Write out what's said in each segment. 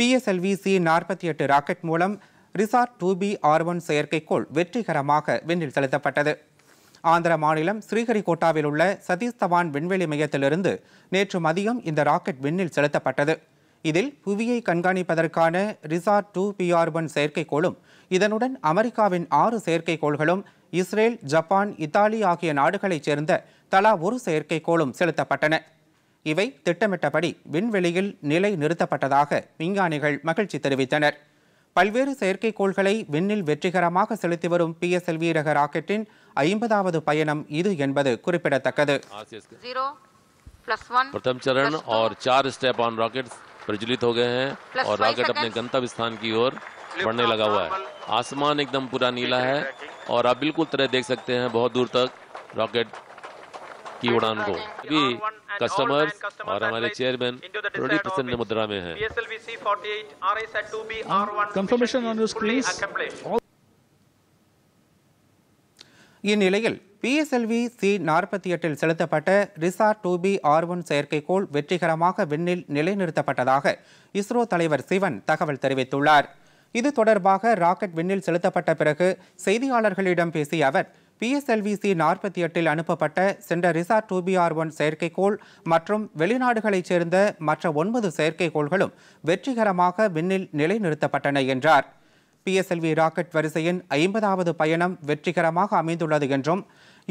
PSLV C நாற்பத்தி எட்டு rocket மூலம் RISAT two B R one செயற்கைக்கோள் வெற்றிகரமாக விண்ணில் செலுத்தப்பட்டது ஆந்திர மாநிலம் ஸ்ரீஹரிகோட்டாவில் உள்ள சதீஷ் விண்வெளி மையத்திலிருந்து நேற்று மதியம் இந்த ராக்கெட் விண்ணில் செலுத்தப்பட்டது இதில் புவியை கண்காணிப்பதற்கான ரிசார்ட் டூ பிஆர் ஒன் செயற்கைக்கோளும் இதனுடன் அமெரிக்காவின் ஆறு செயற்கைக்கோள்களும் இஸ்ரேல் ஜப்பான் இத்தாலி ஆகிய நாடுகளைச் சேர்ந்த தலா ஒரு செயற்கைக்கோளும் செலுத்தப்பட்டன இவை தட்ட ومتటபடி விண்வெளியில் நிலை நிறுத்தப்பட்டதாக விஞ்ஞானிகள் மகிழ்ச்சி தெரிவித்தனர் பல்வேறு செயற்கை கோள்களை விண்ணில் வெற்றிகரமாக செலுத்திவரும் பிஎஸ்எல்வி ரக ராக்கெட்டின் 50வது பயணம் இது என்பது குறிப்பிடத்தக்கது ஆர்.சி.எஸ். 0 +1 प्रथम चरण और चार स्टेप ऑन रॉकेट्स प्रज्वलित हो गए हैं और रॉकेट अपने गंतव्य स्थान की ओर बढ़ने लगा हुआ है आसमान एकदम पूरा नीला है और अब बिल्कुल तरह देख सकते हैं बहुत दूर तक रॉकेट की उड़ान को अभी कस्टमर्स और हमारे चेयरमैन ट्वेंटी परसेंट मुद्रा में है कंफर्मेशन ऑन இந்நிலையில் பிஎஸ்எல்வி சி நாற்பத்தி எட்டில் செலுத்தப்பட்ட RISAT two B R one செயற்கைக்கோள் வெற்றிகரமாக விண்ணில் நிலைநிறுத்தப்பட்டதாக இஸ்ரோ தலைவர் சிவன் தகவல் தெரிவித்துள்ளார் இது தொடர்பாக ராக்கெட் விண்ணில் செலுத்தப்பட்ட பிறகு செய்தியாளர்களிடம் பேசிய அவர் பிஎஸ்எல்விசி நாற்பத்தி எட்டில் அனுப்பப்பட்ட சென்ற RISAT two B R one செயற்கைக்கோள் மற்றும் வெளிநாடுகளைச் சேர்ந்த மற்ற ஒன்பது செயற்கைக்கோள்களும் வெற்றிகரமாக விண்ணில் நிலைநிறுத்தப்பட்டன என்றார் பிஎஸ்எல்வி ராக்கெட் வரிசையின் ஐம்பதாவது பயணம் வெற்றிகரமாக அமைந்துள்ளது என்றும்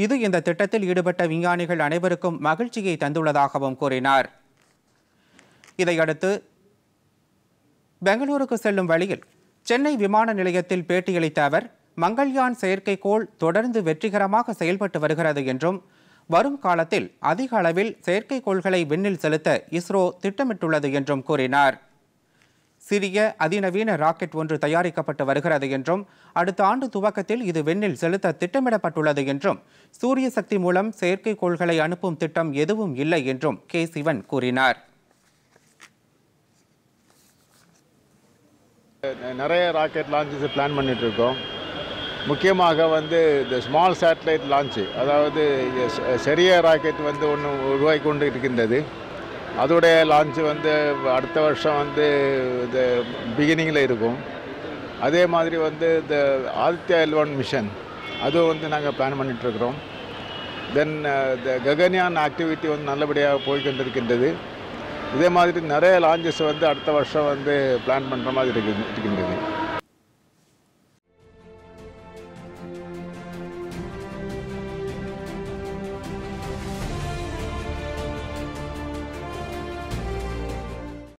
இது இந்த திட்டத்தில் ஈடுபட்ட விஞ்ஞானிகள் அனைவருக்கும் மகிழ்ச்சியை தந்துள்ளதாகவும் கூறினார் இதையடுத்து பெங்களூருக்கு செல்லும் வழியில் சென்னை விமான நிலையத்தில் பேட்டியளித்த அவர் மங்கள்யான் செயற்கைக்கோள் தொடர்ந்து வெற்றிகரமாக செயல்பட்டு வருகிறது என்றும் வரும் காலத்தில் அதிக அளவில் செயற்கைக்கோள்களை விண்ணில் செலுத்த இஸ்ரோ திட்டமிட்டுள்ளது என்றும் கூறினார் சிறிய அதிநவீன ராக்கெட் ஒன்று தயாரிக்கப்பட்டு வருகிறது என்றும் அடுத்த ஆண்டு துவக்கத்தில் இது விண்ணில் செலுத்த திட்டமிடப்பட்டுள்ளது என்றும் சூரிய சக்தி மூலம் செயற்கைக்கோள்களை அனுப்பும் திட்டம் எதுவும் இல்லை என்றும் கே சிவன் கூறினார் நிறைய ராக்கெட் லான்ச்சஸை பிளான் இருக்கோம் முக்கியமாக வந்து இந்த ஸ்மால் சேட்டலைட் லான்ச்சு அதாவது சிறிய ராக்கெட் வந்து ஒன்று உருவாகி கொண்டு இருக்கின்றது அதோடைய லான்ச்சு வந்து அடுத்த வருஷம் வந்து இந்த பிகினிங்கில் இருக்கும் அதே மாதிரி வந்து இந்த ஆதித்யா எல்வான் மிஷன் அதுவும் வந்து நாங்கள் பிளான் பண்ணிகிட்ருக்குறோம் தென் இந்த ககன்யான் ஆக்டிவிட்டி வந்து நல்லபடியாக போய்கொண்டு இருக்கின்றது இதே மாதிரி நிறைய லான்ச்சஸ் வந்து அடுத்த வருஷம் வந்து பிளான் பண்ணுற மாதிரி இருக்கு இருக்கின்றது